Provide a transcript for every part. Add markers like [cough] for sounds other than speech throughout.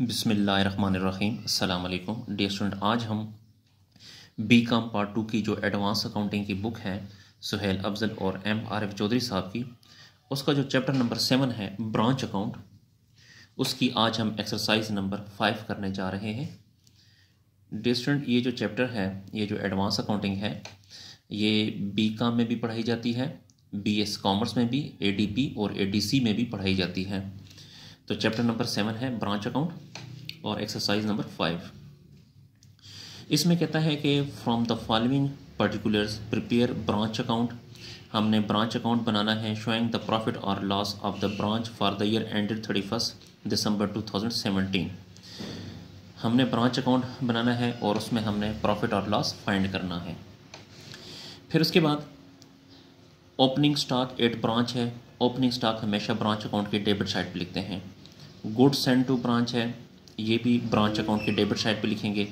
बिसमीम अल्लाम dear student आज हम बी काम पार्ट टू की जो एडवांस अकाउंटिंग की बुक है सुहेल अफजल और एम आर एफ चौधरी साहब की उसका जो चैप्टर नंबर सेवन है ब्रांच अकाउंट उसकी आज हम एक्सरसाइज नंबर फाइव करने जा रहे हैं डियर स्टूडेंट ये जो चैप्टर है ये जो एडवांस अकाउंटिंग है ये बी काम में भी पढ़ाई जाती है बी एस कॉमर्स में भी ए डी पी और ए डी सी में भी पढ़ाई जाती है तो चैप्टर नंबर सेवन है ब्रांच अकाउंट और एक्सरसाइज नंबर फाइव इसमें कहता है कि from the following particulars prepare branch account हमने ब्रांच अकाउंट बनाना है शोइंग द प्रॉफिट और loss of the branch for the year ended thirty first December two thousand seventeen हमने ब्रांच अकाउंट बनाना है और उसमें हमने प्रॉफिट और लॉस फाइंड करना है फिर उसके बाद ओपनिंग स्टॉक एट ब्रांच है ओपनिंग स्टॉक हमेशा ब्रांच अकाउंट के डेबिट साइड पर लिखते हैं गुड सेंड टू ब्रांच है ये भी ब्रांच अकाउंट के डेबिट साइड पे लिखेंगे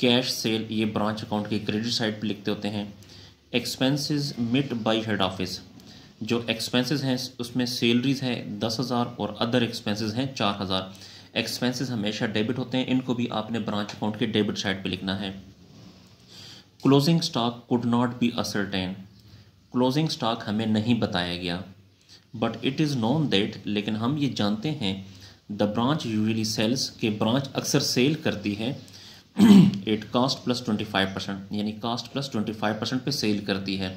कैश सेल ये ब्रांच अकाउंट के क्रेडिट साइड पे लिखते होते हैं expenses met by head office जो एक्सपेंसेस हैं उसमें सैलरीज हैं दस हज़ार और अदर एक्सपेंसेस हैं चार हज़ार एक्सपेंसिस हमेशा डेबिट होते हैं इनको भी आपने ब्रांच अकाउंट के डेबिट साइड पर लिखना है closing stock could not be ascertained closing stock हमें नहीं बताया गया but it is known that लेकिन हम ये जानते हैं द ब्रांच यूजली सेल्स के ब्रांच अक्सर सेल करती है at cost plus twenty five percent यानी cost plus twenty five percent पर सेल करती है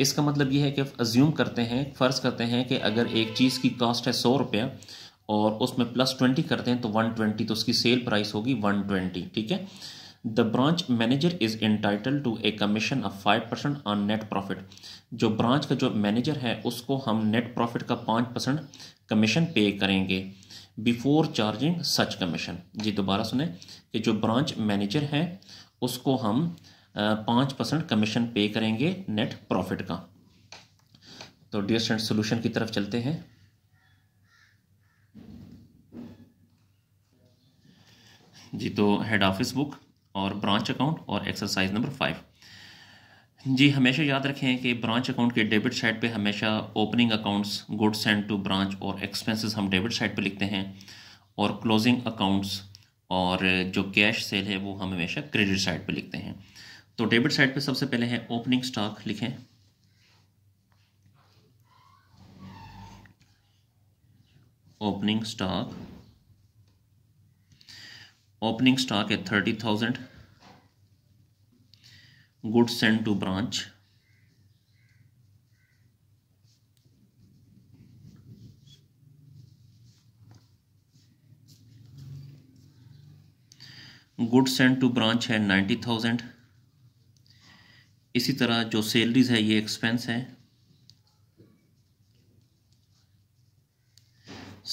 इसका मतलब यह है कि अज्यूम करते हैं फ़र्ज़ करते हैं कि अगर एक चीज़ की कास्ट है सौ रुपया और उसमें प्लस ट्वेंटी करते हैं तो वन ट्वेंटी तो उसकी सेल प्राइस होगी वन ट्वेंटी ठीक है the branch manager is entitled to a commission of five percent on net profit जो ब्रांच का जो मैनेजर है उसको हम नेट प्रॉफिट का पाँच परसेंट कमीशन पे करेंगे बिफोर चार्जिंग सच कमीशन जी दोबारा सुने कि जो ब्रांच मैनेजर हैं उसको हम पाँच परसेंट कमीशन पे करेंगे नेट प्रॉफिट का तो डियर स्टूडेंट सोल्यूशन की तरफ चलते हैं जी तो हेड ऑफिस बुक और ब्रांच अकाउंट और एक्सरसाइज नंबर फाइव जी हमेशा याद रखें कि ब्रांच अकाउंट के डेबिट साइड पे हमेशा opening accounts good send to branch और एक्सपेंसेस हम डेबिट साइड पे लिखते हैं और क्लोजिंग अकाउंट्स और जो कैश सेल है वो हम हमेशा क्रेडिट साइड पे लिखते हैं तो डेबिट साइड पे सबसे पहले है ओपनिंग स्टॉक लिखें ओपनिंग स्टॉक ओपनिंग स्टॉक है thirty thousand goods sent to branch good send to branch है नाइन्टी थाउजेंड इसी तरह जो सैलरीज है ये एक्सपेंस है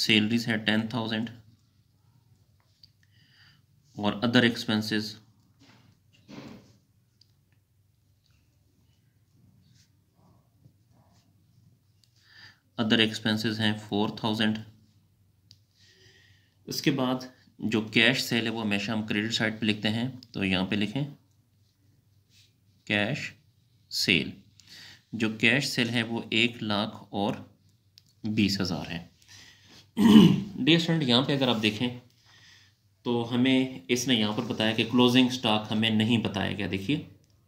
सैलरीज है टेन थाउजेंड और अदर एक्सपेंसेस अदर एक्सपेंसेस हैं फोर थाउजेंड उसके बाद जो कैश सेल है वो हमेशा हम क्रेडिट साइड पे लिखते हैं तो यहाँ पे लिखें कैश सेल जो कैश सेल है वो एक लाख और बीस हज़ार है डे [clears throat] स्टूडेंट यहाँ पे अगर आप देखें तो हमें इसने यहाँ पर बताया कि क्लोजिंग स्टॉक हमें नहीं बताया गया देखिए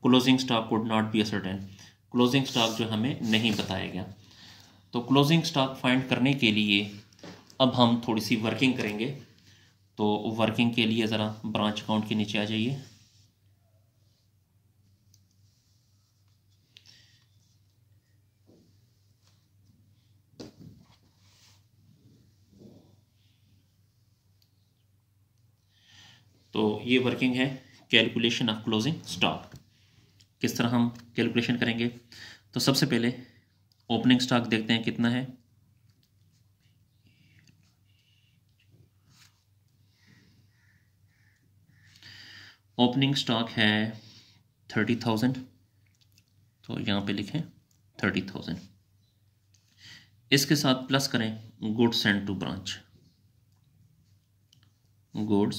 closing stock would not be ascertained closing stock जो हमें नहीं बताया गया तो क्लोजिंग स्टॉक फाइंड करने के लिए अब हम थोड़ी सी वर्किंग करेंगे तो वर्किंग के लिए ज़रा ब्रांच अकाउंट के नीचे आ जाइए तो ये वर्किंग है कैलकुलेशन ऑफ क्लोजिंग स्टॉक किस तरह हम कैलकुलेशन करेंगे तो सबसे पहले ओपनिंग स्टॉक देखते हैं कितना है ओपनिंग स्टॉक है थर्टी थाउजेंड तो यहां पे लिखें थर्टी थाउजेंड इसके साथ प्लस करें goods send to branch goods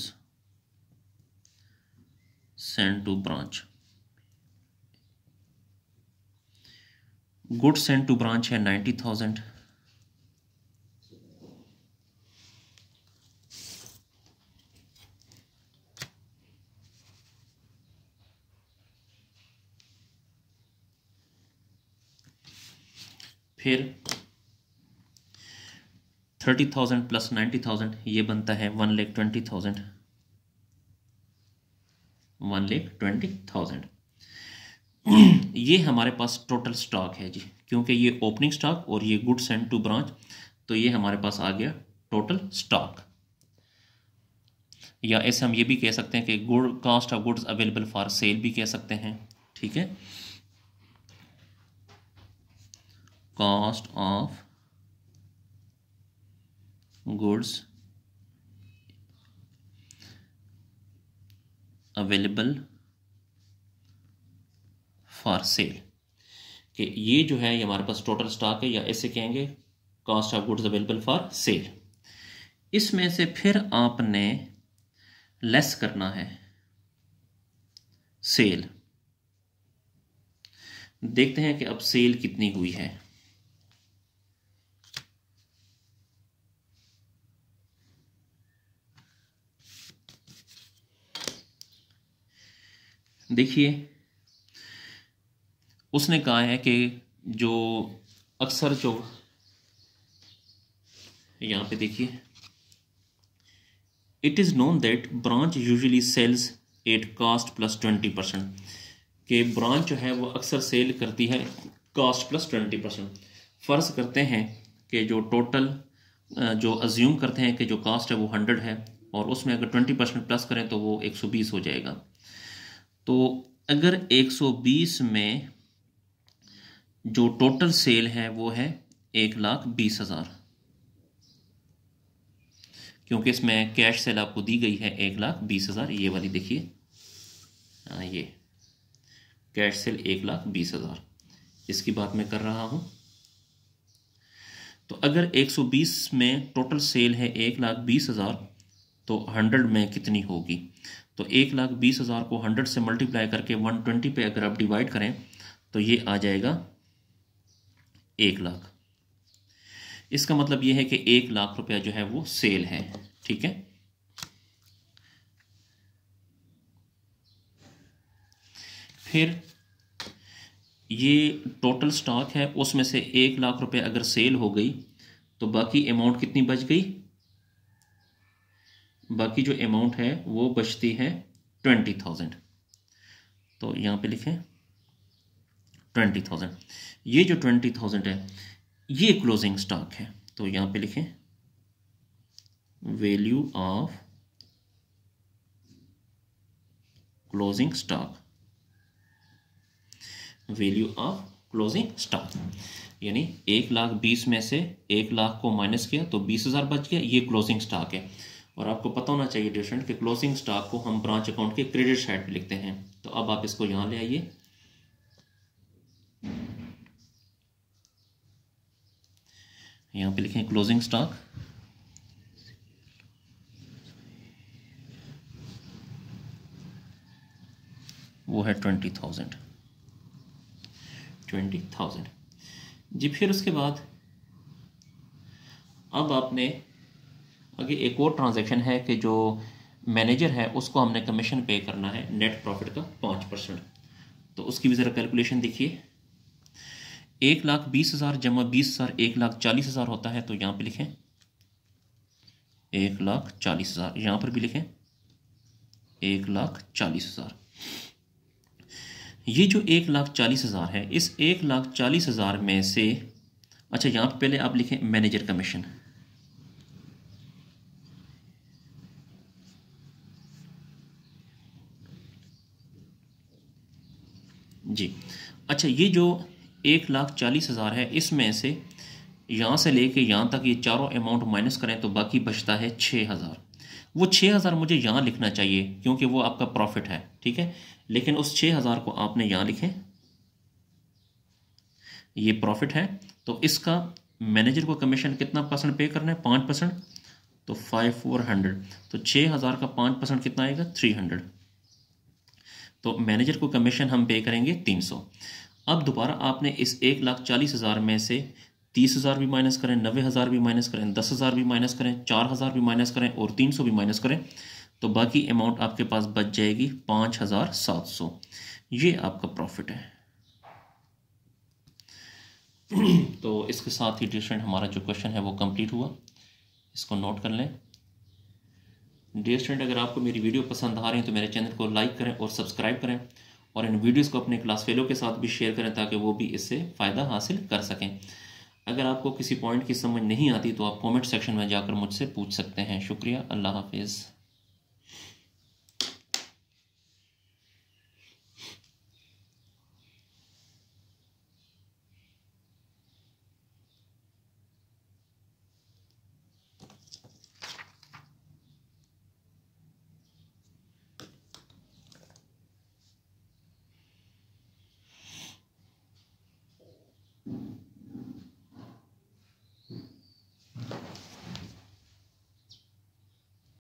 send to branch good send to branch है नाइन्टी थाउजेंड फिर thirty thousand plus ninety thousand ये बनता है one lakh twenty thousand one lakh twenty thousand [clears throat] ये हमारे पास टोटल स्टॉक है जी क्योंकि ये ओपनिंग स्टॉक और ये गुड्स एंड टू ब्रांच तो ये हमारे पास आ गया टोटल स्टॉक या ऐसे हम ये भी कह सकते हैं कि good cost of goods available for sale भी कह सकते हैं ठीक है cost of goods available for sale कि ये जो है ये हमारे पास टोटल स्टॉक है या ऐसे कहेंगे cost of goods available for sale इसमें से फिर आपने लेस करना है सेल देखते हैं कि अब सेल कितनी हुई है देखिए उसने कहा है कि जो अक्सर जो यहाँ पे देखिए it is known that branch usually sells at cost plus twenty percent कि ब्रांच जो है वो अक्सर सेल करती है कास्ट प्लस ट्वेंटी परसेंट फ़र्ज़ करते हैं कि जो टोटल जो अज्यूम करते हैं कि जो कास्ट है वो हंड्रेड है और उसमें अगर ट्वेंटी परसेंट प्लस करें तो वो एक सौ बीस हो जाएगा तो अगर एक सौ बीस में जो टोटल सेल है वो है एक लाख बीस हज़ार क्योंकि इसमें कैश सेल आपको दी गई है एक लाख बीस हज़ार ये वाली देखिए ये कैश सेल एक लाख बीस हज़ार इसकी बात मैं कर रहा हूं तो अगर 120 में टोटल सेल है एक लाख बीस हज़ार तो 100 में कितनी होगी तो एक लाख बीस हज़ार को 100 से मल्टीप्लाई करके 120 पे अगर आप डिवाइड करें तो ये आ जाएगा एक लाख इसका मतलब यह है कि एक लाख रुपया जो है वो सेल है ठीक है फिर ये टोटल स्टॉक है उसमें से एक लाख रुपए अगर सेल हो गई तो बाकी अमाउंट कितनी बच गई बाकी जो अमाउंट है वो बचती है ट्वेंटी थाउजेंड तो यहां पे लिखें ट्वेंटी थाउजेंड ये जो ट्वेंटी थाउजेंड है ये क्लोजिंग स्टॉक है तो यहां पे लिखें value of closing stock value of closing stock यानी एक लाख बीस में से एक लाख को माइनस किया तो बीस हज़ार बच गया ये क्लोजिंग स्टॉक है और आपको पता होना चाहिए डिफरेंट कि क्लोजिंग स्टॉक को हम ब्रांच अकाउंट के क्रेडिट साइड पे लिखते हैं तो अब आप इसको यहां ले आइए यहाँ पे लिखें क्लोजिंग स्टॉक वो है ट्वेंटी थाउजेंड ट्वेंटी थाउजेंड जी फिर उसके बाद अब आपने आगे एक और ट्रांजैक्शन है कि जो मैनेजर है उसको हमने कमीशन पे करना है नेट प्रॉफिट का पाँच परसेंट तो उसकी भी ज़रा कैलकुलेशन देखिए एक लाख बीस हज़ार जमा बीस हज़ार एक लाख चालीस हज़ार होता है तो यहां पे लिखें एक लाख चालीस हज़ार यहां पर भी लिखें एक लाख चालीस हज़ार ये जो एक लाख चालीस हज़ार है इस एक लाख चालीस हज़ार में से अच्छा यहां पर पहले आप लिखें मैनेजर कमीशन जी अच्छा ये जो एक लाख चालीस हज़ार है इसमें से यहाँ से लेके यहाँ तक ये चारों अमाउंट माइनस करें तो बाकी बचता है छः हज़ार वो छः हज़ार मुझे यहाँ लिखना चाहिए क्योंकि वो आपका प्रॉफिट है ठीक है लेकिन उस छः हज़ार को आपने यहाँ लिखें ये प्रॉफिट है तो इसका मैनेजर को कमीशन कितना परसेंट पे करना है पाँच परसेंट तो फाइव फोर हंड्रेड तो छः हज़ार का पाँच परसेंट कितना आएगा थ्री हंड्रेड तो मैनेजर को कमीशन हम पे करेंगे तीन सौ अब दोबारा आपने इस एक लाख चालीस हज़ार में से तीस हज़ार भी माइनस करें नबे हज़ार भी माइनस करें दस हज़ार भी माइनस करें चार हज़ार भी माइनस करें और तीन सौ भी माइनस करें तो बाकी अमाउंट आपके पास बच जाएगी पाँच हज़ार सात सौ ये आपका प्रॉफिट है तो इसके साथ ही डिस्टेंट हमारा जो क्वेश्चन है वो कंप्लीट हुआ इसको नोट कर लें डियर स्टूडेंट अगर आपको मेरी वीडियो पसंद आ रही है तो मेरे चैनल को लाइक करें और सब्सक्राइब करें और इन वीडियोस को अपने क्लास फेलो के साथ भी शेयर करें ताकि वो भी इससे फ़ायदा हासिल कर सकें अगर आपको किसी पॉइंट की समझ नहीं आती तो आप कमेंट सेक्शन में जाकर मुझसे पूछ सकते हैं शुक्रिया अल्लाह हाफिज़